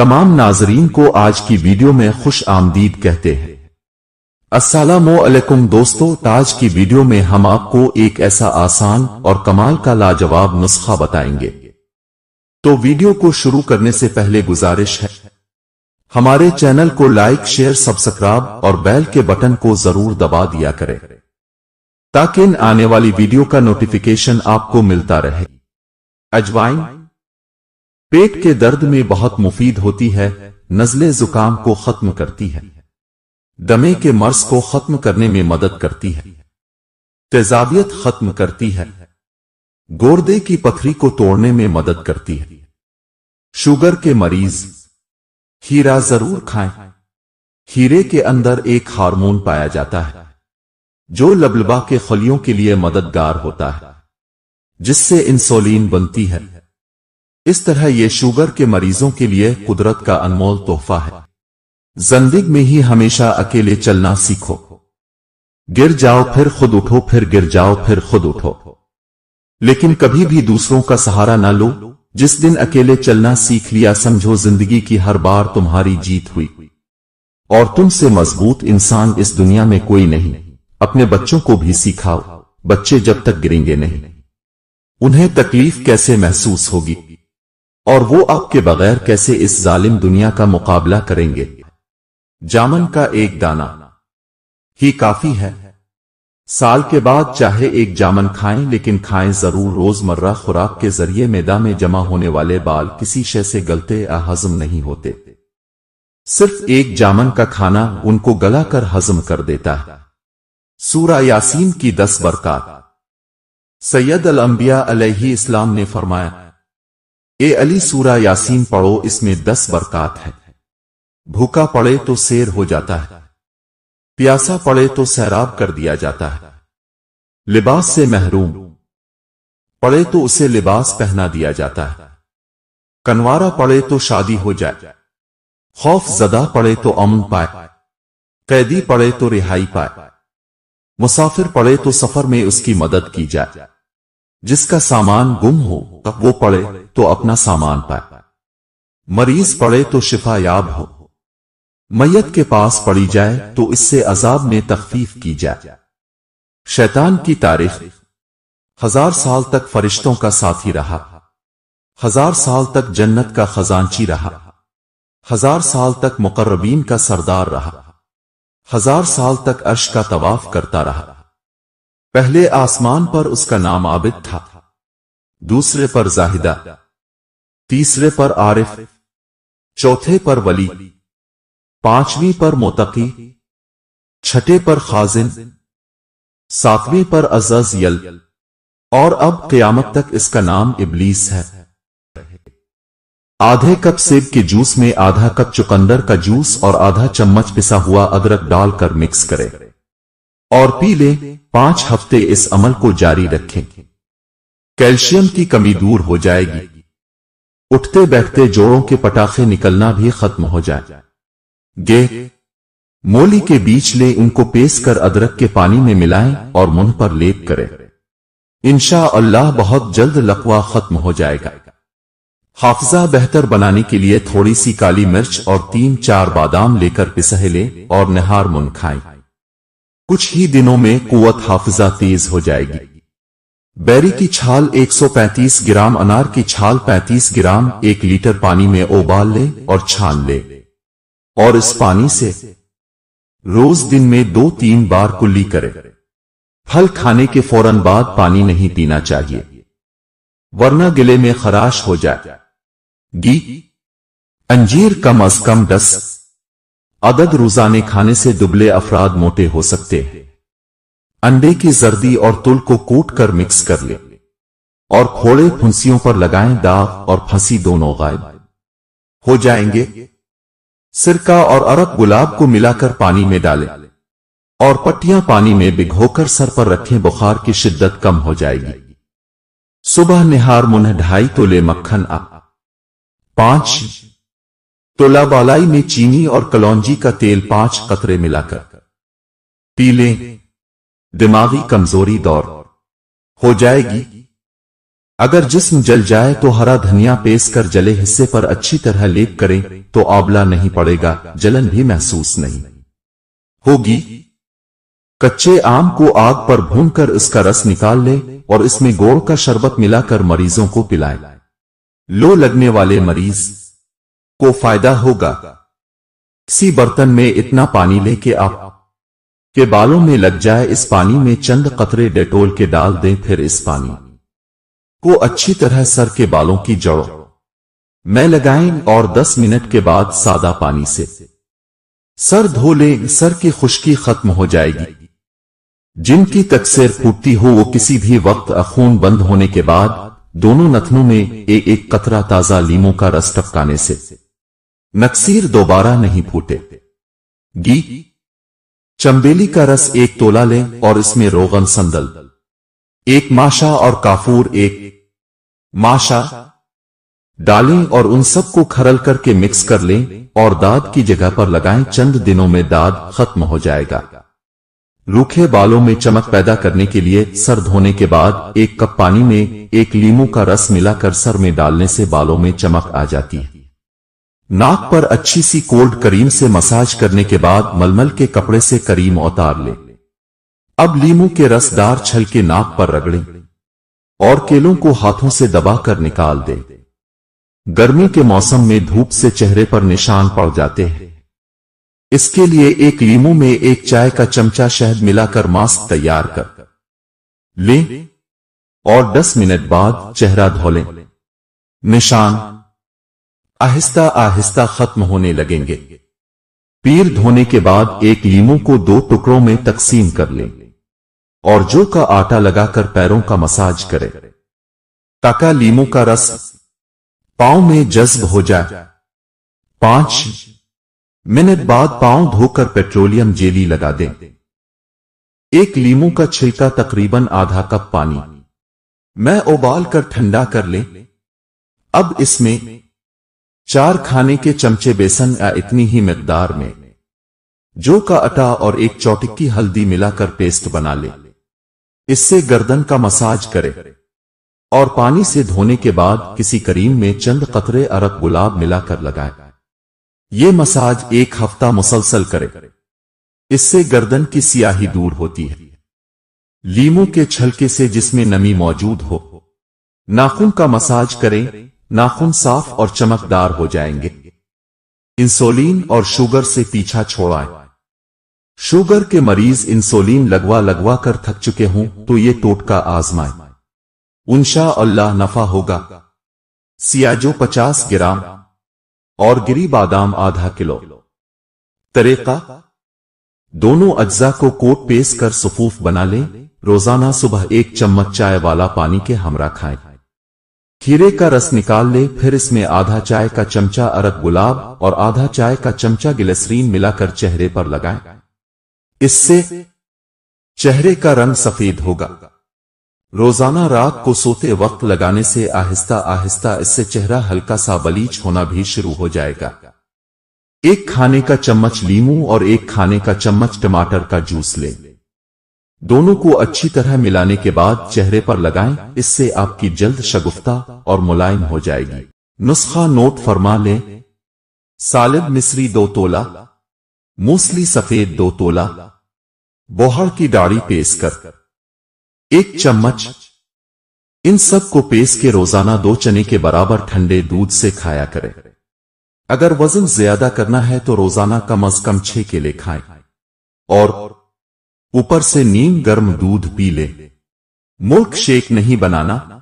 तमाम नाजरीन को आज की वीडियो में खुश आमदीद कहते हैं असलकुम दोस्तों आज की वीडियो में हम आपको एक ऐसा आसान और कमाल का लाजवाब नुस्खा बताएंगे तो वीडियो को शुरू करने से पहले गुजारिश है हमारे चैनल को लाइक शेयर सब्सक्राइब और बेल के बटन को जरूर दबा दिया करें ताकि इन आने वाली वीडियो का नोटिफिकेशन आपको मिलता रहे अजवाइन पेट के दर्द में बहुत मुफीद होती है नजले जुकाम को खत्म करती है दमे के मर्स को खत्म करने में मदद करती है तेजाबियत खत्म करती है गोर्दे की पथरी को तोड़ने में मदद करती है शुगर के मरीज हीरा जरूर खाएं। हीरे के अंदर एक हार्मोन पाया जाता है जो लबलबा के खलियों के लिए मददगार होता है जिससे इंसुलिन बनती है इस तरह ये शुगर के मरीजों के लिए कुदरत का अनमोल तोहफा है जंदिग में ही हमेशा अकेले चलना सीखो गिर जाओ फिर खुद उठो फिर गिर जाओ फिर खुद उठो लेकिन कभी भी दूसरों का सहारा ना लो जिस दिन अकेले चलना सीख लिया समझो जिंदगी की हर बार तुम्हारी जीत हुई और तुमसे मजबूत इंसान इस दुनिया में कोई नहीं अपने बच्चों को भी सिखाओ बच्चे जब तक गिरेंगे नहीं उन्हें तकलीफ कैसे महसूस होगी और वो आपके बगैर कैसे इस जालिम दुनिया का मुकाबला करेंगे जामन का एक दाना ही काफी है साल के बाद चाहे एक जामन खाएं लेकिन खाएं जरूर रोजमर्रा खुराक के जरिए मैदा में जमा होने वाले बाल किसी शय से गलते या हजम नहीं होते सिर्फ एक जामन का खाना उनको गला कर हजम कर देता है सूरा यासीन की दस बरकत सैयद अल अंबिया अलही इस्लाम ने फरमाया ए अली सूरा यासीन पढ़ो इसमें दस बरकत है भूखा पड़े तो शेर हो जाता है प्यासा पड़े तो सैराब कर दिया जाता है लिबास से महरूम पड़े तो उसे लिबास पहना दिया जाता है कनवारा पड़े तो शादी हो जाए खौफ जदा पड़े तो अमन पाए कैदी पड़े तो रिहाई पाए मुसाफिर पड़े तो सफर में उसकी मदद की जाए जिसका सामान गुम हो तब वो पड़े तो अपना सामान पाए मरीज पड़े तो शिफा याब हो मैयत के पास पड़ी जाए तो इससे अजाब में तकफीफ की जाए शैतान की तारीख हजार साल तक फरिश्तों का साथी रहा हजार साल तक जन्नत का खजांची रहा हजार साल तक मुकर्रबीन का सरदार रहा हजार साल तक अर्श का तवाफ करता रहा पहले आसमान पर उसका नाम आबिद था दूसरे पर जाहिदा तीसरे पर आरिफ चौथे पर वली पांचवीं पर मोतकी छठे पर खाजिन सातवीं पर यल और अब क्यामत तक इसका नाम इबलीस है आधे कप सेब के जूस में आधा कप चुकंदर का जूस और आधा चम्मच पिसा हुआ अदरक डालकर मिक्स करें। और पी लें पांच हफ्ते इस अमल को जारी रखें कैल्शियम की कमी दूर हो जाएगी उठते बैठते जोड़ों के पटाखे निकलना भी खत्म हो जाए गे मोली के बीच ले उनको पेस कर अदरक के पानी में मिलाएं और मुंह पर लेप करें इंशा अल्लाह बहुत जल्द लकवा खत्म हो जाएगा हाफजा बेहतर बनाने के लिए थोड़ी सी काली मिर्च और तीन चार बादाम लेकर पिसह ले और नहार मुन खाएं कुछ ही दिनों में कुत हाफजा तेज हो जाएगी बैरी की छाल 135 ग्राम अनार की छाल 35 ग्राम एक लीटर पानी में उबाल ले और छान ले और इस पानी से रोज दिन में दो तीन बार कुल्ली करें फल खाने के फौरन बाद पानी नहीं पीना चाहिए वरना गले में खराश हो जाए गी अंजीर कम अज कम दस अदद रोजाने खाने से दुबले अफराद मोटे हो सकते हैं अंडे की जर्दी और तुल को कूट कर मिक्स कर ले और खोड़े फुंसियों पर लगाएं दाग और फंसी दोनों गायब हो जाएंगे सिरका और अरब गुलाब को मिलाकर पानी में डालें और पट्टियां पानी में बिघोकर सर पर रखें बुखार की शिद्दत कम हो जाएगी सुबह निहार मुन्ह ढाई तोले मक्खन आ पांच तो बालाई में चीनी और कलौजी का तेल पांच कतरे मिलाकर पी लें दिमागी कमजोरी दौर हो जाएगी अगर जिस्म जल जाए तो हरा धनिया पेस कर जले हिस्से पर अच्छी तरह लेप करें तो आबला नहीं पड़ेगा जलन भी महसूस नहीं होगी कच्चे आम को आग पर भूनकर इसका रस निकाल लें और इसमें गोड़ का शरबत मिलाकर मरीजों को पिलाएं। लो लगने वाले मरीज को फायदा होगा किसी बर्तन में इतना पानी ले के आप के बालों में लग जाए इस पानी में चंद कतरे डेटोल के डाल दें फिर इस पानी को अच्छी तरह सर के बालों की जड़ों में लगाएं और 10 मिनट के बाद सादा पानी से सर धो लें सर की खुश्की खत्म हो जाएगी जिनकी तकसेर फूटती हो वो किसी भी वक्त अखून बंद होने के बाद दोनों नथनों में एक एक कतरा ताजा लीमों का रस टपकाने से नक्सीर दोबारा नहीं फूटे गी चंबेली का रस एक तोला लें और इसमें रोगन संदल एक माशा और काफूर एक माशा डालें और उन सबको खरल करके मिक्स कर लें और दाद की जगह पर लगाएं चंद दिनों में दाद खत्म हो जाएगा रूखे बालों में चमक पैदा करने के लिए सर धोने के बाद एक कप पानी में एक लीमू का रस मिलाकर सर में डालने से बालों में चमक आ जाती है नाक पर अच्छी सी कोल्ड करीम से मसाज करने के बाद मलमल के कपड़े से करीम उतार ले अब लीमू के रसदार छलके नाक पर रगड़ें और केलों को हाथों से दबाकर निकाल दे गर्मी के मौसम में धूप से चेहरे पर निशान पड़ जाते हैं इसके लिए एक लीमू में एक चाय का चमचा शहद मिलाकर मास्क तैयार कर लें और 10 मिनट बाद चेहरा धो लें निशान आहिस्ता आहिस्ता खत्म होने लगेंगे पीर धोने के बाद एक लीमू को दो टुकड़ों में तकसीम कर लें और जो का आटा लगाकर पैरों का मसाज करें ताका लीमू का रस पांव में जज्ब हो जाए पांच मिनट बाद पांव धोकर पेट्रोलियम जेली लगा दें एक लीमू का छिलका तकरीबन आधा कप पानी मैं उबाल कर ठंडा कर लें अब इसमें चार खाने के चमचे बेसन या इतनी ही मकदार में जो का अटा और एक की हल्दी मिलाकर पेस्ट बना ले इससे गर्दन का मसाज करें और पानी से धोने के बाद किसी करीम में चंद कतरे अरब गुलाब मिलाकर लगाएं। ये मसाज एक हफ्ता मुसलसल करें। इससे गर्दन की सियाही दूर होती है लीमू के छलके से जिसमें नमी मौजूद हो नाखून का मसाज करें नाखून साफ और चमकदार हो जाएंगे इंसोलिन और शुगर से पीछा छोड़ाएं शुगर के मरीज इंसोलिन लगवा लगवा कर थक चुके हों तो ये टोटका आजमाएं उनशा अल्लाह नफा होगा सियाजो 50 ग्राम और गिरी बादाम आधा किलो तरीका दोनों अज्जा को कोट पेस कर सुफूफ बना लें रोजाना सुबह एक चम्मच चाय वाला पानी के हमरा खाएं खीरे का रस निकाल ले फिर इसमें आधा चाय का चमचा अरब गुलाब और आधा चाय का चमचा गिलसरीन मिलाकर चेहरे पर लगाएं। इससे चेहरे का रंग सफेद होगा रोजाना रात को सोते वक्त लगाने से आहिस्ता आहिस्ता इससे चेहरा हल्का सा बलीच होना भी शुरू हो जाएगा एक खाने का चम्मच लीमू और एक खाने का चम्मच टमाटर का जूस लें दोनों को अच्छी तरह मिलाने के बाद चेहरे पर लगाएं, इससे आपकी जल्द शगुफ्ता और मुलायम हो जाएगी नुस्खा नोट फरमा लें सालिद मिस्री दो तोला मूसली सफेद दो तोला बोहड़ की दाढ़ी पेस कर एक चम्मच इन सब को पेस के रोजाना दो चने के बराबर ठंडे दूध से खाया करें अगर वजन ज्यादा करना है तो रोजाना कम अज कम छह केले खाएं और ऊपर से नीम गर्म दूध पी ले मुल्क शेक नहीं बनाना